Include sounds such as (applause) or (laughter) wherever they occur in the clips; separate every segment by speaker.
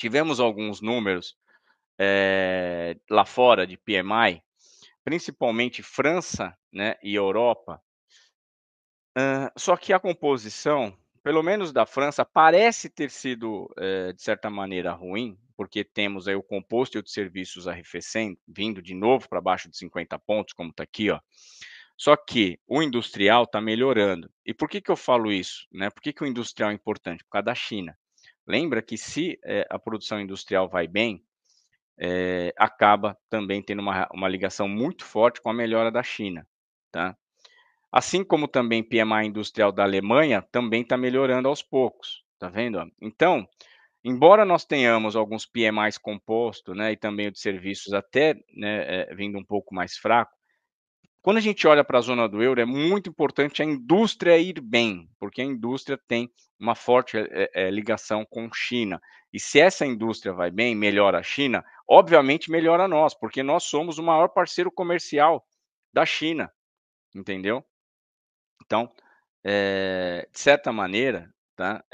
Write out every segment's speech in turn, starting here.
Speaker 1: tivemos alguns números é, lá fora de PMI, principalmente França né, e Europa. Uh, só que a composição, pelo menos da França, parece ter sido, é, de certa maneira, ruim, porque temos aí o composto e o de serviços arrefecendo, vindo de novo para baixo de 50 pontos, como está aqui, ó. Só que o industrial está melhorando. E por que, que eu falo isso? Né? Por que, que o industrial é importante? Por causa da China. Lembra que se é, a produção industrial vai bem, é, acaba também tendo uma, uma ligação muito forte com a melhora da China, tá? Assim como também PMI industrial da Alemanha também está melhorando aos poucos, tá vendo? Então, embora nós tenhamos alguns PMIs composto, né, e também o de serviços até né, é, vindo um pouco mais fraco, quando a gente olha para a zona do euro, é muito importante a indústria ir bem, porque a indústria tem uma forte é, é, ligação com China. E se essa indústria vai bem, melhora a China, obviamente melhora nós, porque nós somos o maior parceiro comercial da China, entendeu? Então, é, de certa maneira, tá,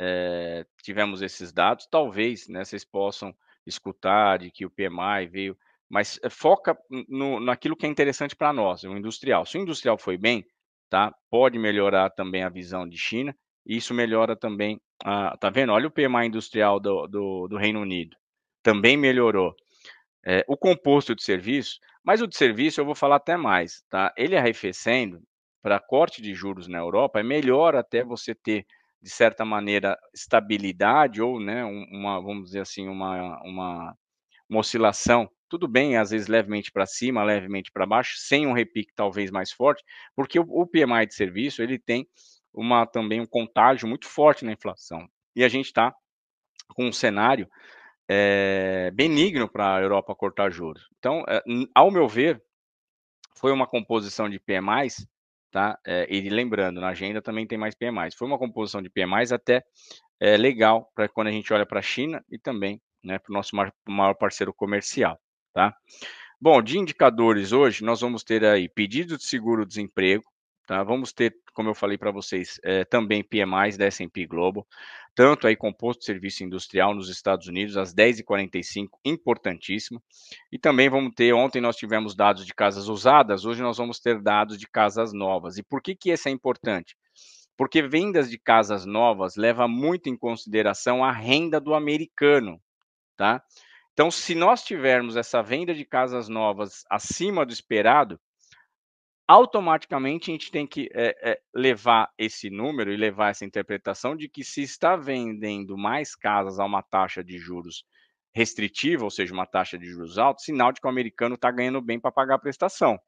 Speaker 1: tivemos esses dados, talvez né, vocês possam escutar de que o PMI veio mas eh, foca no, naquilo que é interessante para nós, o industrial. Se o industrial foi bem, tá? Pode melhorar também a visão de China, e isso melhora também, ah, tá vendo? Olha o PMI industrial do, do, do Reino Unido, também melhorou. É, o composto de serviço, mas o de serviço eu vou falar até mais, tá? Ele arrefecendo para corte de juros na Europa, é melhor até você ter, de certa maneira, estabilidade ou, né, uma, vamos dizer assim, uma, uma, uma oscilação tudo bem, às vezes levemente para cima, levemente para baixo, sem um repique talvez mais forte, porque o, o PMI de serviço ele tem uma também um contágio muito forte na inflação. E a gente está com um cenário é, benigno para a Europa cortar juros. Então, é, ao meu ver, foi uma composição de PMIs, tá? É, e lembrando, na agenda também tem mais PMIs. Foi uma composição de PMIs até legal para quando a gente olha para a China e também né, para o nosso maior parceiro comercial. Tá? Bom, de indicadores hoje, nós vamos ter aí pedido de seguro-desemprego, tá? vamos ter, como eu falei para vocês, é, também PMIs da S&P Global, tanto aí composto de serviço industrial nos Estados Unidos, às 10h45, importantíssimo, e também vamos ter, ontem nós tivemos dados de casas usadas, hoje nós vamos ter dados de casas novas, e por que que isso é importante? Porque vendas de casas novas leva muito em consideração a renda do americano, tá? Então, se nós tivermos essa venda de casas novas acima do esperado, automaticamente a gente tem que é, é, levar esse número e levar essa interpretação de que se está vendendo mais casas a uma taxa de juros restritiva, ou seja, uma taxa de juros alta, sinal de que o americano está ganhando bem para pagar a prestação.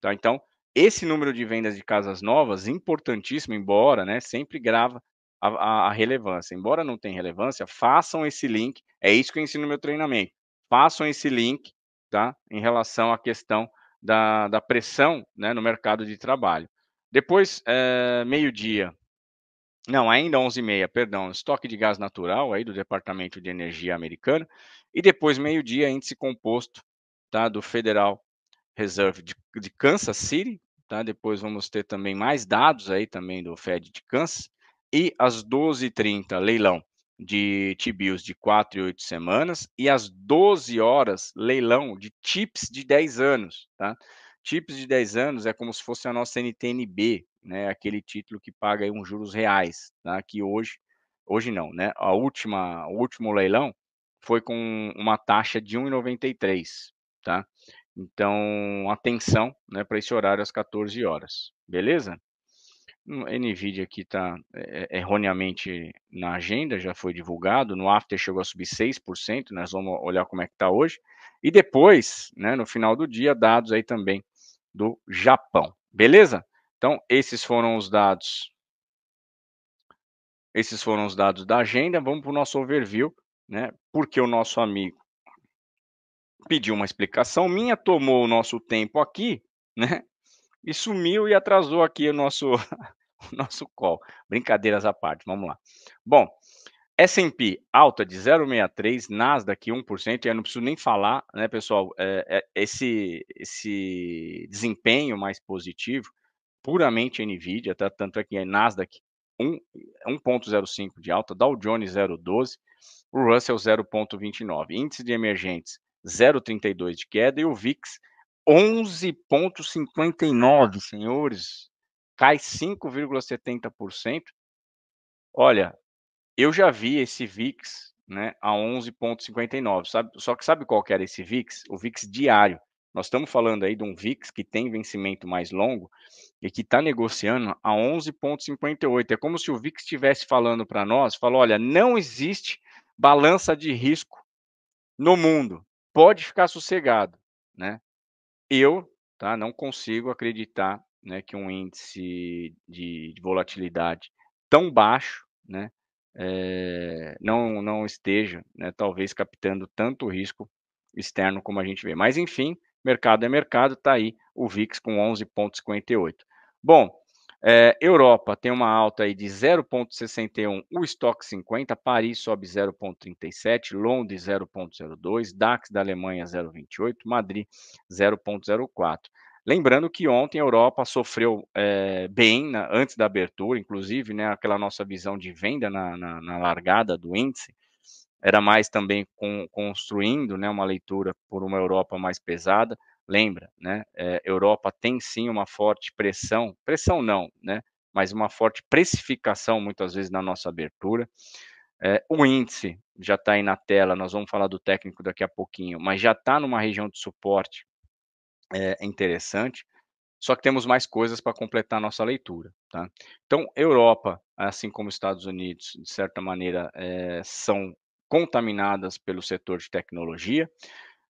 Speaker 1: Tá? Então, esse número de vendas de casas novas, importantíssimo, embora né, sempre grava a, a, relevância. Embora não tenha relevância, façam esse link. É isso que eu ensino no meu treinamento façam esse link tá? em relação à questão da, da pressão né, no mercado de trabalho. Depois, é, meio-dia, não, ainda 11h30, perdão, estoque de gás natural aí do Departamento de Energia americano. E depois, meio-dia, índice composto tá, do Federal Reserve de, de, Kansas City. Tá? Depois vamos ter também mais dados aí também do Fed de Kansas. E às 12h30, leilão de t de 4 e 8 semanas e às 12 horas leilão de tips de 10 anos, tá? Tips de 10 anos é como se fosse a nossa NTNB, né? Aquele título que paga aí uns juros reais, tá? Que hoje, hoje não, né? A última, o último leilão foi com uma taxa de 1,93, tá? Então, atenção, né, para esse horário às 14 horas, beleza? Hum, NVIDIA aqui está é, é, erroneamente na agenda, já foi divulgado, no after chegou a subir 6%, nós né, vamos olhar como é que está hoje, e depois, né, no final do dia, dados aí também do Japão, beleza? Então, esses foram os dados, esses foram os dados da agenda, vamos para o nosso overview, né, porque o nosso amigo pediu uma explicação minha, tomou o nosso tempo aqui, né, e sumiu e atrasou aqui o nosso, (laughs) o nosso call. Brincadeiras à parte, vamos lá. Bom, S&P alta de 0,63, Nasdaq 1%, eu não preciso nem falar, né, pessoal, é, é, esse, esse desempenho mais positivo, puramente NVIDIA, tá? tanto é que a é Nasdaq 1,05 de alta, Dow Jones 0,12, o Russell 0,29, índice de emergentes 0,32 de queda e o VIX 11,59, senhores. Cai 5,70%. Olha, eu já vi esse VIX né, a 11,59. Sabe, só que sabe qual que era esse VIX? O VIX diário. Nós estamos falando aí de um VIX que tem vencimento mais longo e que está negociando a 11,58. É como se o VIX estivesse falando para nós, falou, olha, não existe balança de risco no mundo. Pode ficar sossegado, né? eu tá, não consigo acreditar né, que um índice de, de volatilidade tão baixo né, é, não, não esteja, né, talvez, captando tanto risco externo como a gente vê. Mas, enfim, mercado é mercado, está aí o VIX com 11,58. Bom, é, Europa tem uma alta aí de 0,61, o estoque 50, Paris sobe 0,37, Londres 0,02, DAX da Alemanha 0,28, Madrid 0,04. Lembrando que ontem a Europa sofreu é, bem na, antes da abertura, inclusive, né, aquela nossa visão de venda na, na, na largada do índice, era mais também com, construindo né, uma leitura por uma Europa mais pesada. Lembra, né? É, Europa tem sim uma forte pressão, pressão não, né? Mas uma forte precificação muitas vezes na nossa abertura. É, o índice já está aí na tela, nós vamos falar do técnico daqui a pouquinho, mas já está numa região de suporte é, interessante. Só que temos mais coisas para completar a nossa leitura. Tá? Então, Europa, assim como Estados Unidos, de certa maneira, é, são contaminadas pelo setor de tecnologia.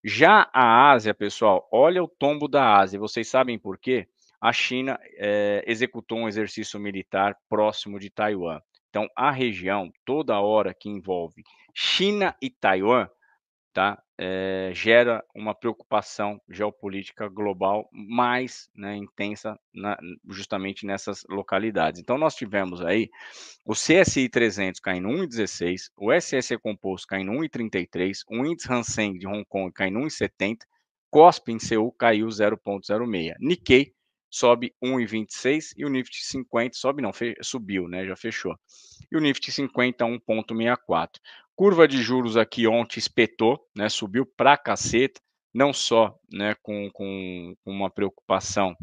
Speaker 1: Já a Ásia, pessoal, olha o tombo da Ásia. Vocês sabem por quê? A China é, executou um exercício militar próximo de Taiwan. Então, a região, toda hora que envolve China e Taiwan, tá? é, gera uma preocupação geopolítica global mais né, intensa na, justamente nessas localidades. Então, nós tivemos aí o CSI 300 caindo 1,16, o SSE Composto caindo 1,33, o índice Hansen de Hong Kong caindo 1,70, COSP em Seul caiu 0,06, Nikkei sobe 1,26 e o Nifty 50 sobe não, fe, subiu, né, já fechou. E o Nifty 50 1,64. Curva de juros aqui ontem espetou, né? Subiu pra caceta, não só né, com, com uma preocupação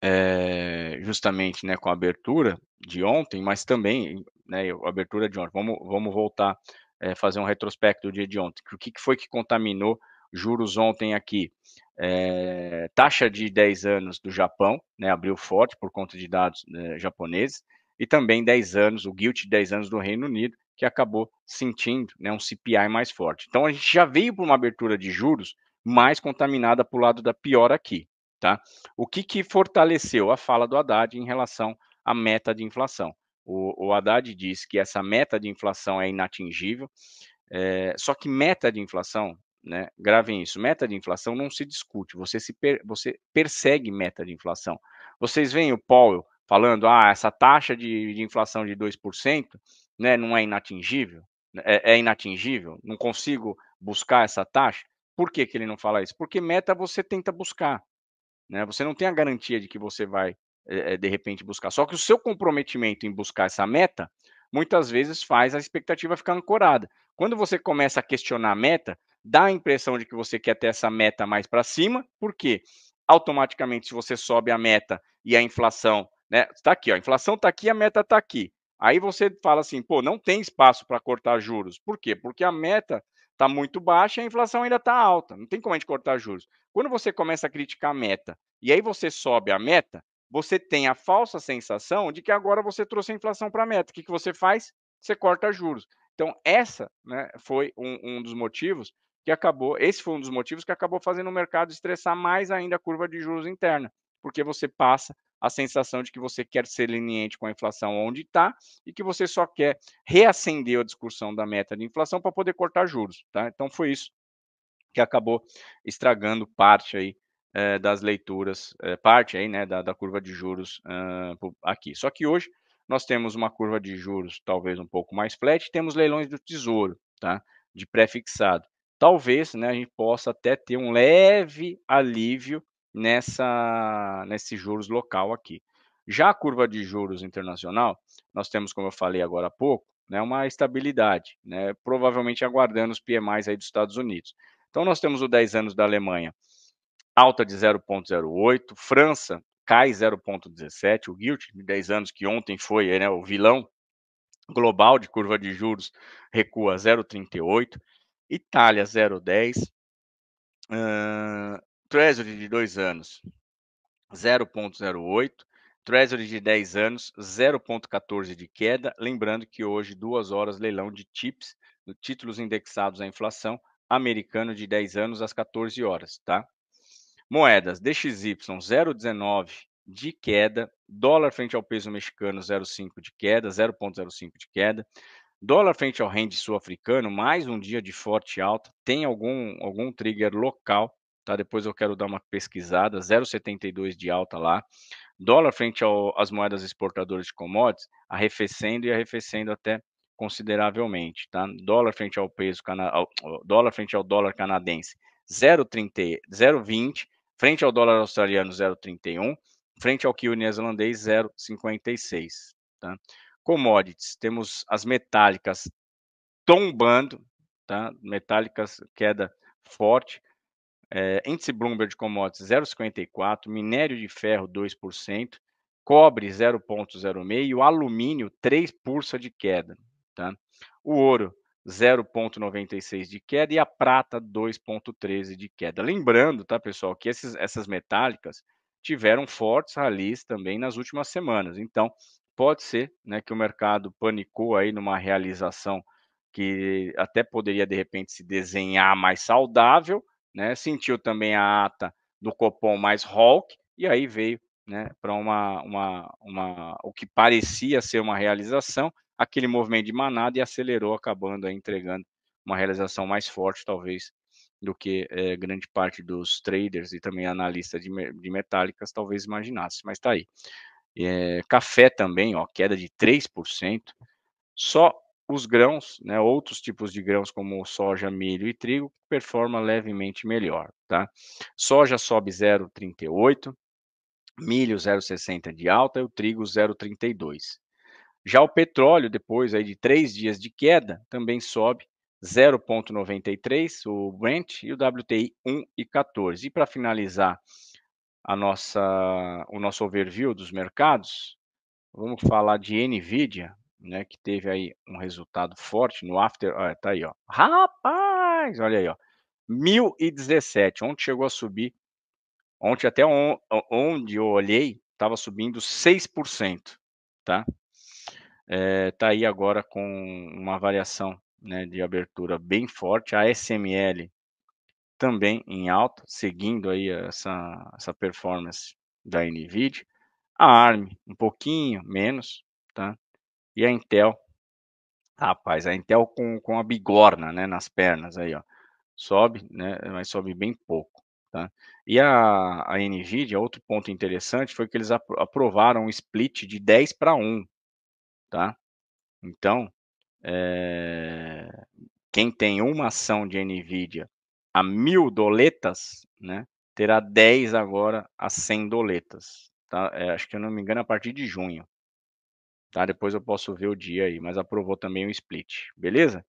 Speaker 1: é, justamente né, com a abertura de ontem, mas também né, a abertura de ontem. Vamos, vamos voltar é, fazer um retrospecto do dia de ontem. O que, que foi que contaminou juros ontem aqui? É, taxa de 10 anos do Japão, né, abriu forte por conta de dados né, japoneses, e também 10 anos, o guilt de 10 anos do Reino Unido, que acabou sentindo né, um CPI mais forte. Então a gente já veio para uma abertura de juros mais contaminada para o lado da pior aqui. Tá? O que, que fortaleceu a fala do Haddad em relação à meta de inflação? O, o Haddad diz que essa meta de inflação é inatingível, é, só que meta de inflação, né, gravem isso, meta de inflação não se discute, você, se per, você persegue meta de inflação. Vocês veem o Powell falando, ah, essa taxa de, de inflação de 2%, né, não é inatingível? Né, é, é, inatingível? Não consigo buscar essa taxa? Por que, que ele não fala isso? Porque meta você tenta buscar. Né? Você não tem a garantia de que você vai, é, de repente, buscar. Só que o seu comprometimento em buscar essa meta, muitas vezes faz a expectativa ficar ancorada. Quando você começa a questionar a meta, dá a impressão de que você quer ter essa meta mais para cima, porque automaticamente, se você sobe a meta e a inflação, né? Está aqui, ó, a inflação está aqui, a meta está aqui. Aí você fala assim, pô, não tem espaço para cortar juros. Por quê? Porque a meta está muito baixa e a inflação ainda está alta. Não tem como a gente cortar juros. Quando você começa a criticar a meta e aí você sobe a meta, você tem a falsa sensação de que agora você trouxe a inflação para a meta. O que, que você faz? Você corta juros. Então, essa né, foi um, um dos motivos que acabou, esse foi um dos motivos que acabou fazendo o mercado estressar mais ainda a curva de juros interna, porque você passa a sensação de que você quer ser leniente com a inflação onde está e que você só quer reacender a discussão da meta de inflação para poder cortar juros. Tá? Então foi isso que acabou estragando parte aí eh, das leituras, eh, parte aí né, da, da, curva de juros uh, aqui. Só que hoje nós temos uma curva de juros talvez um pouco mais flat, temos leilões do tesouro, tá? De pré-fixado. Talvez né, a gente possa até ter um leve alívio nessa nesse juros local aqui. Já a curva de juros internacional, nós temos, como eu falei agora há pouco, né, uma estabilidade, né, provavelmente aguardando os PMIs aí dos Estados Unidos. Então, nós temos o 10 anos da Alemanha, alta de 0,08, França cai 0,17, o Guilt de 10 anos, que ontem foi né, o vilão global de curva de juros, recua 0,38, Itália 0,10, Treasury de 2 anos, 0,08. Treasury de 10 anos, 0,14 de queda. Lembrando que hoje, duas horas, leilão de TIPS, títulos indexados à inflação, americano de 10 anos às 14 horas, tá? Moedas DXY 0,19 de queda, dólar frente ao peso mexicano 0,5 de queda, 0,05 de queda, dólar frente ao rende sul-africano, mais um dia de forte alta, tem algum, algum trigger local tá? Depois eu quero dar uma pesquisada, 0,72 de alta lá. Dólar frente ao, às moedas exportadoras de commodities, arrefecendo e arrefecendo até consideravelmente, tá? Dólar frente ao peso cana ao, dólar frente ao dólar canadense, 0,20, frente ao dólar australiano 0,31, frente ao quilo neozelandês 0,56, tá? Commodities, temos as metálicas tombando, tá? Metálicas queda forte, é, índice Bloomberg de Commodities 0,54%, minério de ferro 2%, cobre 0,06%, alumínio 3% de queda. Tá? O ouro 0,96% de queda e a prata 2,13% de queda. Lembrando, tá, pessoal, que esses, essas metálicas tiveram fortes ralis também nas últimas semanas. Então, pode ser né, que o mercado panicou aí numa realização que até poderia, de repente, se desenhar mais saudável, né? Sentiu também a ata do Copom mais Hulk, e aí veio né, para uma, uma, uma, o que parecia ser uma realização, aquele movimento de manada e acelerou, acabando aí entregando uma realização mais forte, talvez, do que é, grande parte dos traders e também analistas de, de metálicas talvez imaginasse, mas está aí. É, café também, ó, queda de 3%. Só os grãos, né, outros tipos de grãos como soja, milho e trigo, performa levemente melhor, tá? Soja sobe 0,38, milho 0,60 de alta e o trigo 0,32. Já o petróleo, depois aí de três dias de queda, também sobe 0,93, o Brent, e o WTI 1,14. E para finalizar a nossa, o nosso overview dos mercados, vamos falar de NVIDIA, né, que teve aí um resultado forte no after, olha, tá aí, ó. Rapaz, olha aí, ó. 1017, onde chegou a subir. Ontem até on, onde eu olhei, estava subindo 6%, tá? É, tá aí agora com uma variação né, de abertura bem forte. A SML também em alta, seguindo aí essa, essa performance da NVIDIA. A ARM um pouquinho menos, tá? E a Intel, rapaz, a Intel com, com a bigorna, né, nas pernas aí, ó. Sobe, né, mas sobe bem pouco, tá? E a, a Nvidia, outro ponto interessante foi que eles aprovaram um split de 10 para 1, tá? Então, é, quem tem uma ação de Nvidia a mil doletas, né, terá 10 agora a 100 doletas. Tá? É, acho que eu não me engano, a partir de junho. Tá? Depois eu posso ver o dia aí, mas aprovou também o split, beleza?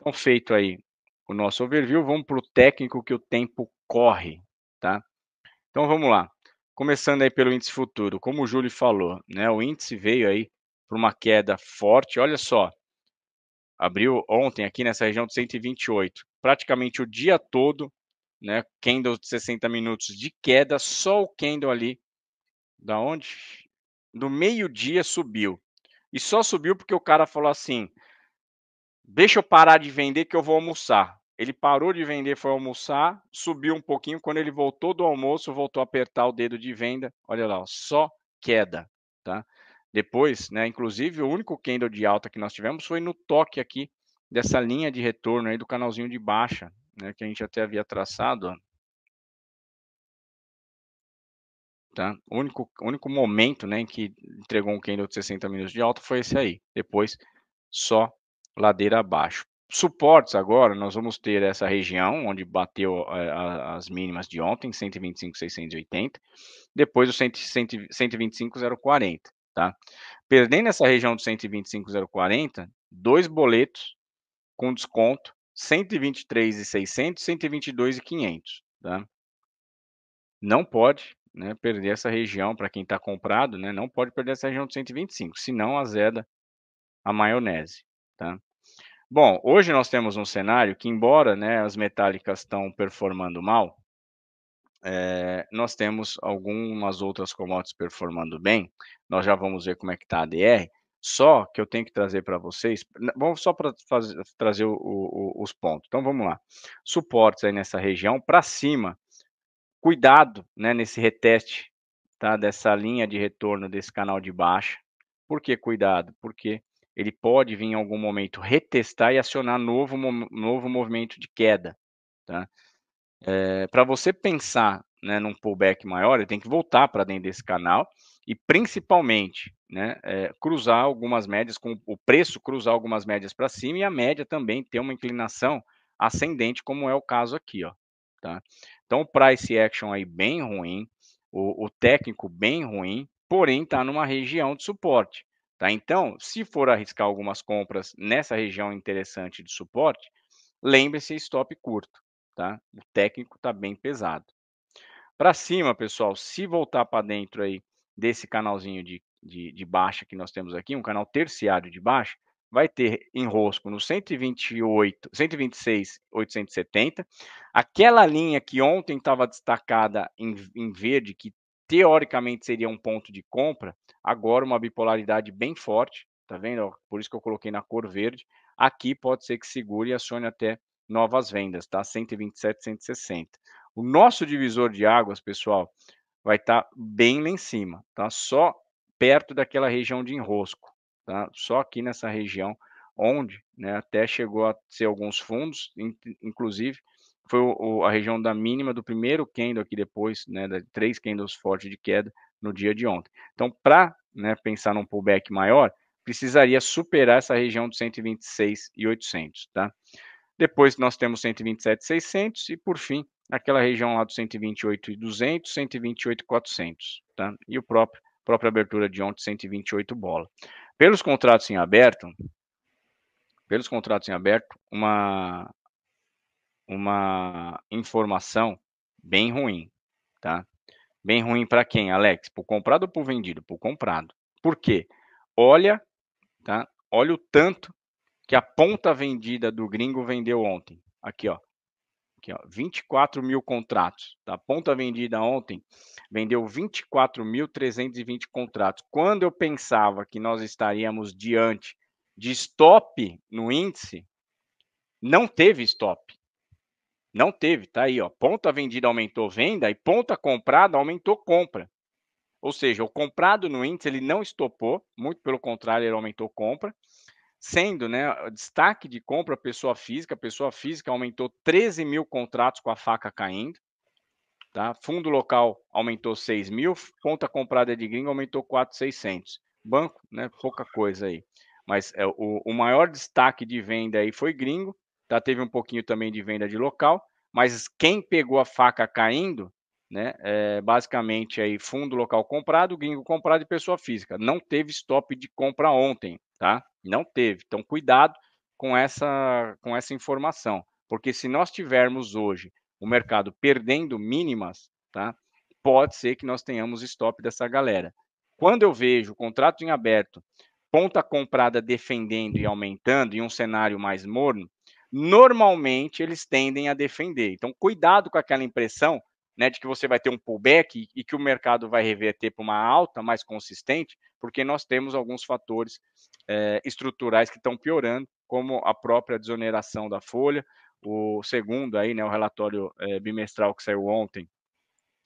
Speaker 1: Então, feito aí o nosso overview, vamos para o técnico que o tempo corre, tá? Então, vamos lá. Começando aí pelo índice futuro, como o Júlio falou, né? O índice veio aí para uma queda forte, olha só, abriu ontem aqui nessa região de 128, praticamente o dia todo, né? Candle de 60 minutos de queda, só o candle ali, da onde? Do meio-dia subiu, e só subiu porque o cara falou assim: deixa eu parar de vender que eu vou almoçar. Ele parou de vender, foi almoçar, subiu um pouquinho. Quando ele voltou do almoço, voltou a apertar o dedo de venda. Olha lá, ó, só queda, tá? Depois, né? Inclusive, o único candle de alta que nós tivemos foi no toque aqui dessa linha de retorno aí do canalzinho de baixa, né? Que a gente até havia traçado, ó, Tá? O único, único momento né, em que entregou um candle de 60 minutos de alta foi esse aí. Depois, só ladeira abaixo. Suportes agora, nós vamos ter essa região onde bateu a, eh, a, as mínimas de ontem, 125,680. Depois o 125,040. Tá? Perdendo essa região de 125,040, dois boletos com desconto 123,600, 122,500. Tá? Não pode né, perder essa região para quem está comprado, né, não pode perder essa região de 125, senão azeda a maionese, tá? Bom, hoje nós temos um cenário que, embora né, as metálicas estão performando mal, é, nós temos algumas outras commodities performando bem. Nós já vamos ver como é que está a DR. Só que eu tenho que trazer para vocês, vamos só para trazer o, o, os pontos. Então vamos lá. Suportes aí nessa região para cima cuidado né, nesse reteste tá, dessa linha de retorno desse canal de baixa. Por que cuidado? Porque ele pode vir em algum momento retestar e acionar novo, novo movimento de queda. Tá? É, eh, para você pensar né, num pullback maior, ele tem que voltar para dentro desse canal e principalmente né, é, cruzar algumas médias, com o preço cruzar algumas médias para cima e a média também ter uma inclinação ascendente, como é o caso aqui. Ó, tá? Então, o price action aí bem ruim, o, o técnico bem ruim, porém está numa região de suporte. Tá? Então, se for arriscar algumas compras nessa região interessante de suporte, lembre-se stop curto. Tá? O técnico está bem pesado. Para cima, pessoal, se voltar para dentro aí desse canalzinho de, de, de baixa que nós temos aqui, um canal terciário de baixa, vai ter enrosco no 128, 126, 870. Aquela linha que ontem estava destacada em, em verde, que teoricamente seria um ponto de compra, agora uma bipolaridade bem forte, tá vendo? Por isso que eu coloquei na cor verde. Aqui pode ser que segure e acione até novas vendas, tá? 127, 160. O nosso divisor de águas, pessoal, vai estar tá bem lá em cima, tá? Só perto daquela região de enrosco tá? só aqui nessa região, onde né, até chegou a ser alguns fundos, inclusive foi o, o, a região da mínima do primeiro candle aqui depois, né, de três candles fortes de queda no dia de ontem. Então, para né, pensar num pullback maior, precisaria superar essa região de 126,800, tá? Depois nós temos 127,600 e por fim aquela região lá do 128,200, 128,400, tá? E o próprio própria abertura de ontem 128 bola pelos contratos em aberto, pelos contratos em aberto, uma uma informação bem ruim, tá? Bem ruim para quem, Alex? Por comprado ou por vendido? Por comprado. Por quê? Olha, tá? Olha o tanto que a ponta vendida do gringo vendeu ontem. Aqui, ó. Aqui, ó, 24 mil contratos. Tá? ponta vendida ontem vendeu 24.320 contratos. Quando eu pensava que nós estaríamos diante de stop no índice, não teve stop. Não teve, tá aí, ó. Ponta vendida aumentou venda e ponta comprada aumentou compra. Ou seja, o comprado no índice ele não estopou, muito pelo contrário, ele aumentou compra sendo né, destaque de compra pessoa física. Pessoa física aumentou 13 mil contratos com a faca caindo. Tá? Fundo local aumentou 6 mil, conta comprada de gringo aumentou 4,600. Banco, né, pouca coisa aí. Mas é, o, o maior destaque de venda aí foi gringo, tá? teve um pouquinho também de venda de local, mas quem pegou a faca caindo, né, é, basicamente aí fundo local comprado, gringo comprado e pessoa física. Não teve stop de compra ontem, tá? Não teve. Então, cuidado com essa, com essa informação, porque se nós tivermos hoje o mercado perdendo mínimas, tá? Pode ser que nós tenhamos stop dessa galera. Quando eu vejo contrato em aberto, ponta comprada defendendo e aumentando em um cenário mais morno, normalmente eles tendem a defender. Então, cuidado com aquela impressão né, de que você vai ter um pullback e que o mercado vai reverter para uma alta mais consistente, porque nós temos alguns fatores é, estruturais que estão piorando, como a própria desoneração da folha, o segundo aí, né, o relatório é, bimestral que saiu ontem,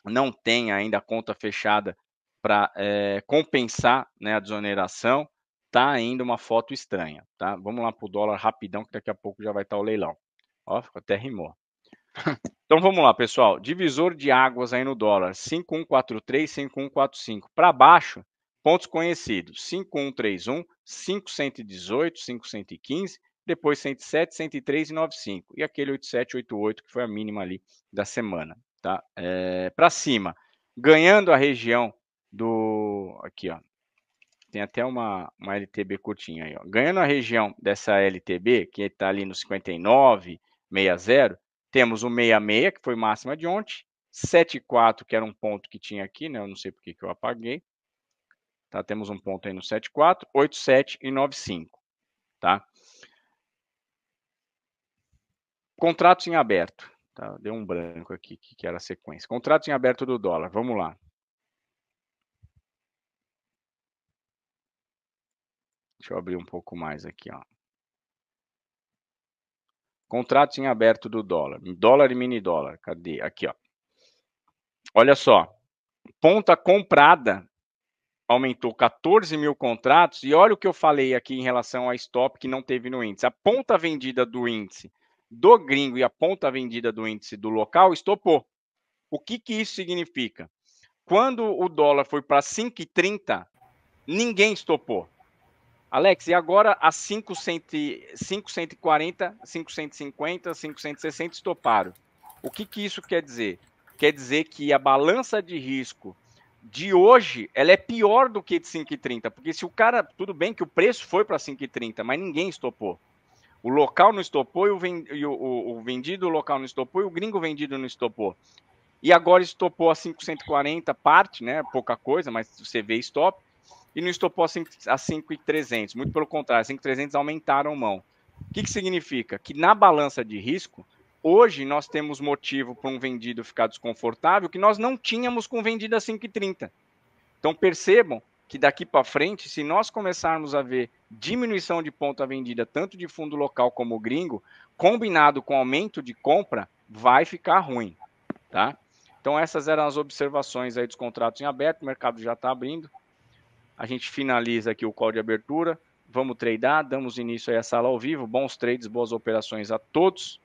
Speaker 1: não tem ainda a conta fechada para é, compensar né, a desoneração, tá ainda uma foto estranha, tá? Vamos lá para o dólar rapidão, que daqui a pouco já vai estar tá o leilão. Ó, ficou até rimou. Então vamos lá, pessoal. Divisor de águas aí no dólar: 5143, 5145. Para baixo, pontos conhecidos: 5131, 5118, 5115, depois 107, 103 e 95. E aquele 8788 que foi a mínima ali da semana, tá? É, para cima, ganhando a região do aqui, ó. Tem até uma, uma LTB curtinha aí, ó. Ganhando a região dessa LTB, que está ali no 5960, temos o 66, que foi máxima de ontem. 74, que era um ponto que tinha aqui, né? Eu não sei por que, que eu apaguei. Tá? Temos um ponto aí no 74, 87 e 95, tá? Contratos em aberto. Tá? Deu um branco aqui, que, que era a sequência. Contratos em aberto do dólar, vamos lá. Deixa eu abrir um pouco mais aqui, ó. Contratos em aberto do dólar. Dólar e mini dólar. Cadê? Aqui, ó. Olha só. Ponta comprada aumentou 14 mil contratos. E olha o que eu falei aqui em relação a stop que não teve no índice. A ponta vendida do índice do gringo e a ponta vendida do índice do local estopou. O que, que isso significa? Quando o dólar foi para 5,30, ninguém estopou. Alex, e agora a 540, 550, 560 estoparam. O que, que isso quer dizer? Quer dizer que a balança de risco de hoje ela é pior do que de 5,30, porque se o cara, tudo bem que o preço foi para 5,30, mas ninguém estopou. O local não estopou e o, e o, o vendido local não estopou e o gringo vendido não estopou. E agora estopou a 540 parte, né? Pouca coisa, mas você vê stop e não estopou a 5,300. Muito pelo contrário, 5,300 aumentaram mão. O que, que significa? Que na balança de risco, hoje nós temos motivo para um vendido ficar desconfortável que nós não tínhamos com vendido a 5,30. Então percebam que daqui para frente, se nós começarmos a ver diminuição de ponta vendida, tanto de fundo local como gringo, combinado com aumento de compra, vai ficar ruim, tá? Então essas eram as observações aí dos contratos em aberto, o mercado já está abrindo, a gente finaliza aqui o call de abertura. Vamos tradar, damos início aí à sala ao vivo. Bons trades, boas operações a todos.